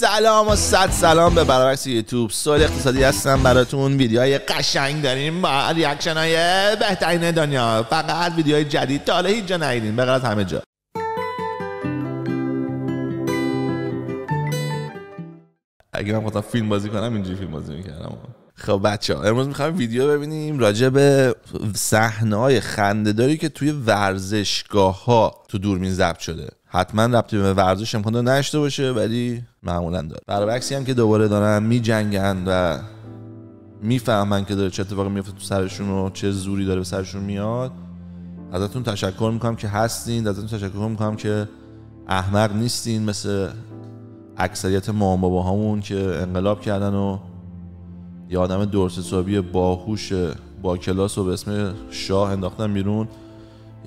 سلام و صد سلام به برعکس یوتیوب سال اقتصادی هستم براتون ویدیوهای قشنگ داریم با ریاکشن های بهترین دنیا فقط ویدیوهای جدید تا هیچ جا به از همه جا اگه من خواستم فیلم بازی کنم اینجوری فیلم بازی میکردم خب بچه ها امروز میخوایم ویدیو ببینیم راجع به صحنه های خنده داری که توی ورزشگاه ها تو دورمین ضبط شده حتما ربطی به ورزش امکان نشته باشه ولی معمولا داره برعکسی هم که دوباره دارن میجنگند و میفهمن که داره چه اتفاقی میفته تو سرشون و چه زوری داره به سرشون میاد ازتون تشکر میکنم که هستین ازتون تشکر میکنم که احمق نیستین مثل اکثریت ما همون که انقلاب کردن و یه آدم درست حسابی باهوش با کلاس و به اسم شاه انداختن بیرون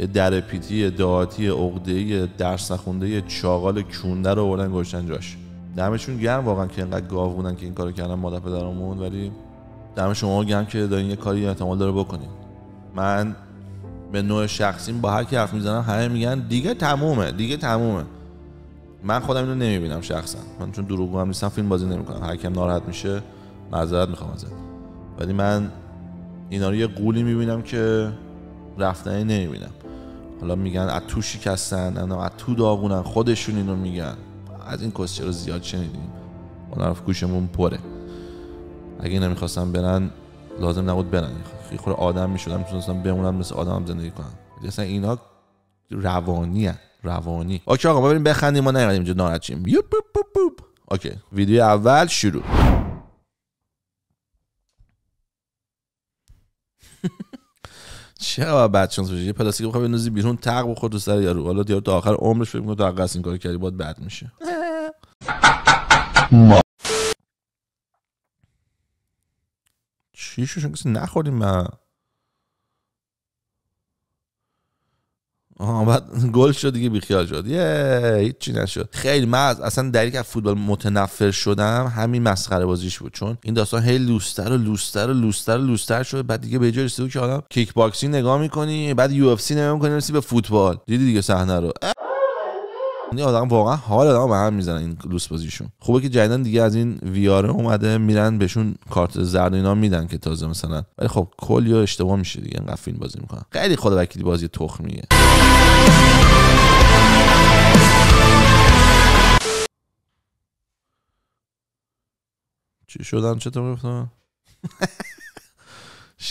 در پیتی دعاتی عقده درس نخونده چاغال کونده رو آوردن گوشتن جاش دمشون گرم واقعا که اینقدر بودن که این کارو کردن مادر پدرمون ولی دم شما گرم که دارین یه کاری احتمال داره بکنین من به نوع شخصیم با هر کی حرف میزنم همه میگن دیگه تمومه دیگه تمومه من خودم اینو نمیبینم شخصا من چون دروگو هم نیستم فیلم بازی نمیکنم هر کیم ناراحت میشه معذرت میخوام ازت ولی من اینا رو یه قولی میبینم که رفتنی نمیبینم حالا میگن تو شکستن تو داغونن خودشون اینو میگن از این کسچه رو زیاد شنیدیم اون طرف گوشمون پره اگه نمیخواستم برن لازم نبود برن خیلی خور آدم میشدم میتونستم بمونم مثل آدم زندگی کنم مثلا اینا روانی هن. روانی اوکی آقا بریم بخندیم ما نمیدیم اینجا ناراحت شیم اوکی ویدیو اول شروع چرا بچانس بشه یه پلاستیک بخوای بندازی بیرون تق بخور تو سر یارو حالا یارو تا آخر عمرش فکر میکنه تو حق این کار کردی باید بد میشه چی شو کسی نخوریم من بعد گل شد دیگه بیخیال شد یه هیچی نشد خیلی من اصلا در که فوتبال متنفر شدم همین مسخره بازیش بود چون این داستان هی لوستر و لوستر و لوستر و لوستر شد بعد دیگه به جای رسید که آدم کیک باکسینگ نگاه میکنی بعد یو اف سی نگاه میکنی به فوتبال دیدی دیگه صحنه رو این آدم واقعا حال آدم به هم میزنن این لوس بازیشون خوبه که جدیدن دیگه از این ویاره اومده میرن بهشون کارت زرد اینا میدن که تازه مثلا ولی خب کل یا اشتباه میشه دیگه انقدر فیلم بازی میکنن خیلی خدا وکیلی بازی تخمیه چی شدن چطور گفتم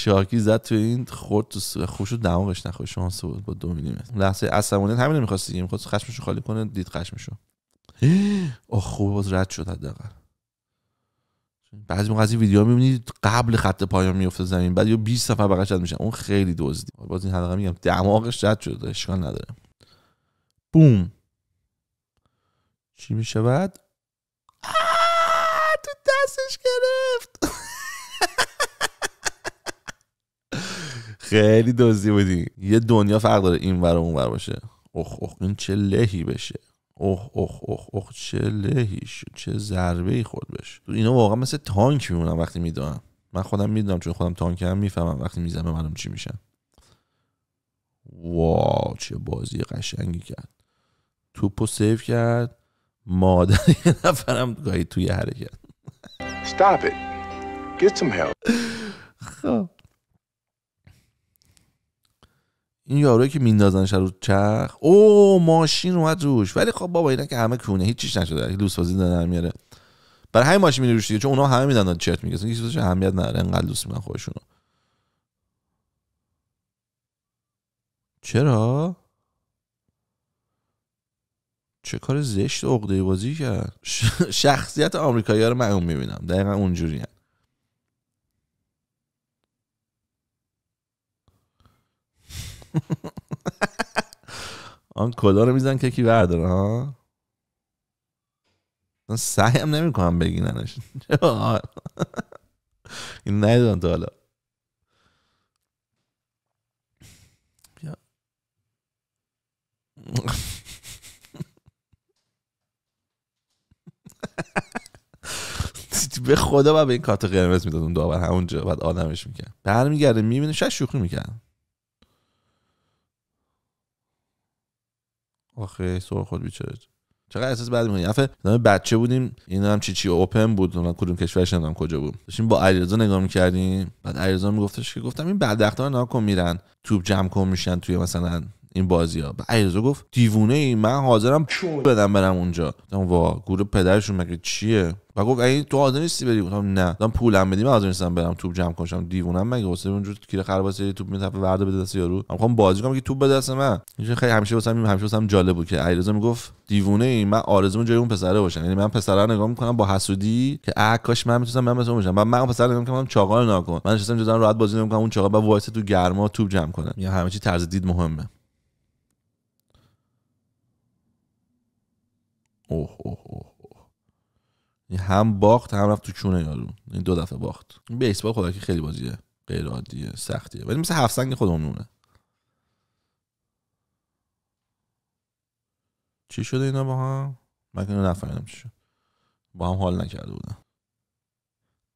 شاکی زد تو این خورد تو خوشو دماغش نخوش شانس بود با دو میلیمتر لحظه عصبانیت همین میخواست دیگه یعنی میخواست خشمشو خالی کنه دید خشمشو او خوب باز رد شد حداقل بعضی موقع از این ویدیو میبینی قبل خط پایان میفته زمین بعد یا 20 صفحه بغلش میشن اون خیلی دزدی باز این حلقه میگم دماغش رد شده اشکال نداره بوم چی بعد تو دستش گرفت خیلی دزدی بودی یه دنیا فرق داره این ور اون ور باشه اخ اخ این چه لهی بشه اخ اخ اخ اخ چه لهی شد چه ضربه ای خورد بش اینا واقعا مثل تانک میمونم وقتی میدونم من خودم میدونم چون خودم تانک هم میفهمم وقتی میزنم معلوم چی میشن واو چه بازی قشنگی کرد توپو سیو کرد مادر یه نفرم گاهی توی حرکت Stop خب این یارویی که میندازن رو چرخ او ماشین اومد روش ولی خب بابا اینا که همه کونه هیچیش نشده هیچ لوس بازی در میاره برای همین ماشین میره روش دیگه چون اونا همه میدن چرت میگن هیچ چیزش اهمیت نداره انقدر لوس من خودشونو چرا چه کار زشت عقده بازی کرد شخصیت آمریکایی‌ها رو من میبینم دقیقا اونجوریه آن کلا رو میزن که کی برداره ها سعی هم نمیکنم بگیننش این ندیدم تا حالا به خدا و به این کارت قرمز میداد اون داور همونجا بعد آدمش میکرد برمیگرده میبینه شاید شوخی میکرد آخه سر خود بیچاره چقدر احساس بد می‌کنی دفعه بچه بودیم این هم چی چی اوپن بود اون کدوم کشورش نمیدونم کجا بود داشتیم با علیرضا نگاه میکردیم بعد علیرضا میگفتش که گفتم این بدبختا ناکن میرن توپ جمع کن میشن توی مثلا این بازی ها علیرضا گفت دیوونه ای من حاضرم بدم برم اونجا گفتم وا گور پدرشون مگه چیه و گفت این تو حاضر نیستی بری گفتم نه پولم بدیم من حاضر نیستم برم توپ جمع کنم دیوونم مگه واسه اونجور کیره خرباسه توپ میتپه ورده بده دست یارو من میخوام خب، بازی کنم که توپ بده دست من خیلی همیشه واسم همیشه واسم جالب بود که علیرضا میگفت دیوونه ای من آرزوم جای اون پسره باشم یعنی من پسرا نگاه میکنم با حسودی که عکاش کاش من میتونستم من مثلا باشم من من پسر نگاه میکنم چاغال ناکن من نشستم جدا راحت بازی نمیکنم اون چاغال با وایس تو گرما توپ جمع کنه یا همه چی طرز دید مهمه اوه اوه اوه این هم باخت هم رفت تو چونه یارو این دو دفعه باخت این بیسبال خدا که خیلی بازیه غیر عادیه سختیه ولی مثل هفت سنگ خودمون مونه چی شده اینا با هم من نفهمیدم چی شد با هم حال نکرده بودن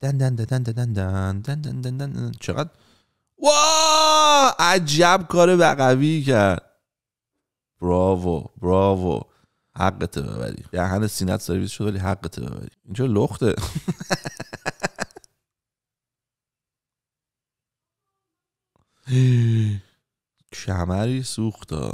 دن دن دن دن دن دن دن دن دن چقدر وا عجب کار بقوی کرد براوو براوو حقته ببری دهن سینت سرویس شد ولی حقته ببری اینجا لخته کمری سوختا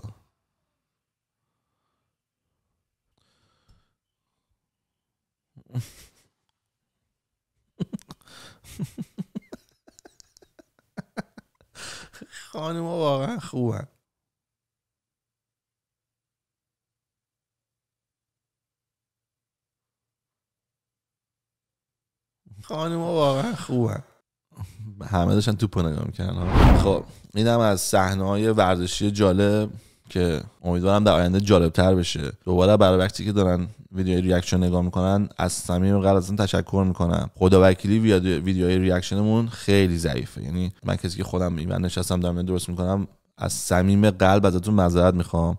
خانم واقعا خوبن خانوما واقعا خوبن همه داشتن توپ نگاه میکردن خب اینم از صحنه های ورزشی جالب که امیدوارم در آینده جالبتر بشه دوباره برای وقتی که دارن ویدیوی ریاکشن نگاه میکنن از صمیم قلب تشکر میکنم خدا وکیلی ویدیو ریاکشنمون خیلی ضعیفه یعنی من کسی که خودم ایون نشستم دارم درست میکنم از صمیم قلب ازتون معذرت میخوام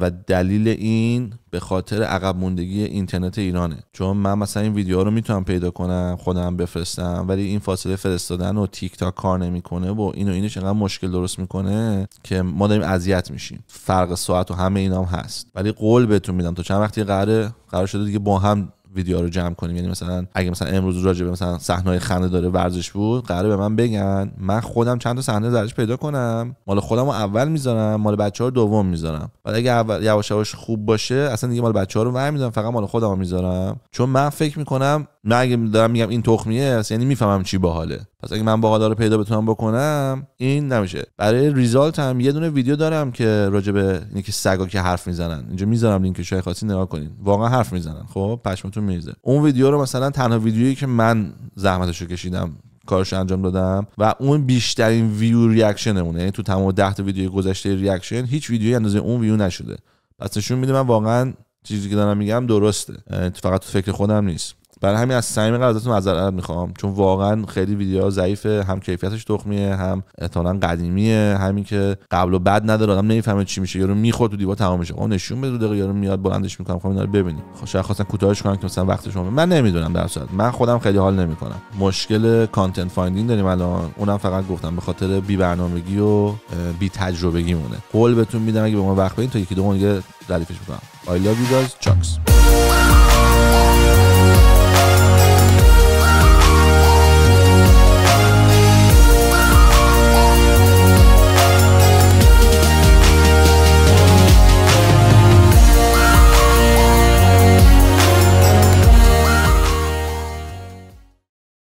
و دلیل این به خاطر عقب موندگی اینترنت ایرانه چون من مثلا این ویدیوها رو میتونم پیدا کنم خودم بفرستم ولی این فاصله فرستادن و تیک تاک کار نمیکنه و اینو اینش انقدر مشکل درست میکنه که ما داریم اذیت میشیم فرق ساعت و همه اینام هست ولی قول بهتون میدم تا چند وقتی قرار قرار شده دیگه با هم ویدیو رو جمع کنیم یعنی مثلا اگه مثلا امروز راجع به مثلا صحنه خنده داره ورزش بود قراره به من بگن من خودم چند تا صحنه ورزش پیدا کنم مال خودم رو اول میذارم مال بچه‌ها رو دوم میذارم ولی اگه اول یواش یواش خوب باشه اصلا دیگه مال ها رو برمی‌دارم فقط مال خودم میذارم چون من فکر میکنم من اگه دارم میگم این تخمیه است یعنی میفهمم چی باحاله پس اگه من باحالا رو پیدا بتونم بکنم این نمیشه برای ریزالت هم یه دونه ویدیو دارم که راجع به اینه که سگا که حرف میزنن اینجا میذارم لینکش خاصی نگاه کنین واقعا حرف میزنن خب پشمتون میریزه اون ویدیو رو مثلا تنها ویدیویی که من زحمتش رو کشیدم کارش انجام دادم و اون بیشترین ویو ریاکشنمونه یعنی تو تمام 10 تا ویدیو گذشته ریاکشن هیچ ویدیویی اندازه اون ویو نشده پس نشون میده من واقعا چیزی که دارم میگم درسته فقط تو فکر خودم نیست برای همین از صمیم قلب ازتون معذرت میخوام چون واقعا خیلی ویدیو ضعیفه هم کیفیتش تخمیه هم احتمالاً قدیمیه همین که قبل و بعد نداره آدم نمیفهمه چی میشه یارو میخواد تو دیوار تمام میشه نشون بده دقیقه یارو میاد بلندش میکنم خب اینا رو ببینید خب شاید خواستن کوتاهش کنن که مثلا وقت شما من نمیدونم در صورت من خودم خیلی حال نمیکنم مشکل کانتنت فایندینگ داریم الان اونم فقط گفتم به خاطر بی برنامگی و بی تجربگی مونه قول بهتون میدم اگه به ما وقت بدین تا یکی دو دیگه ردیفش میکنم آی لوف یو چاکس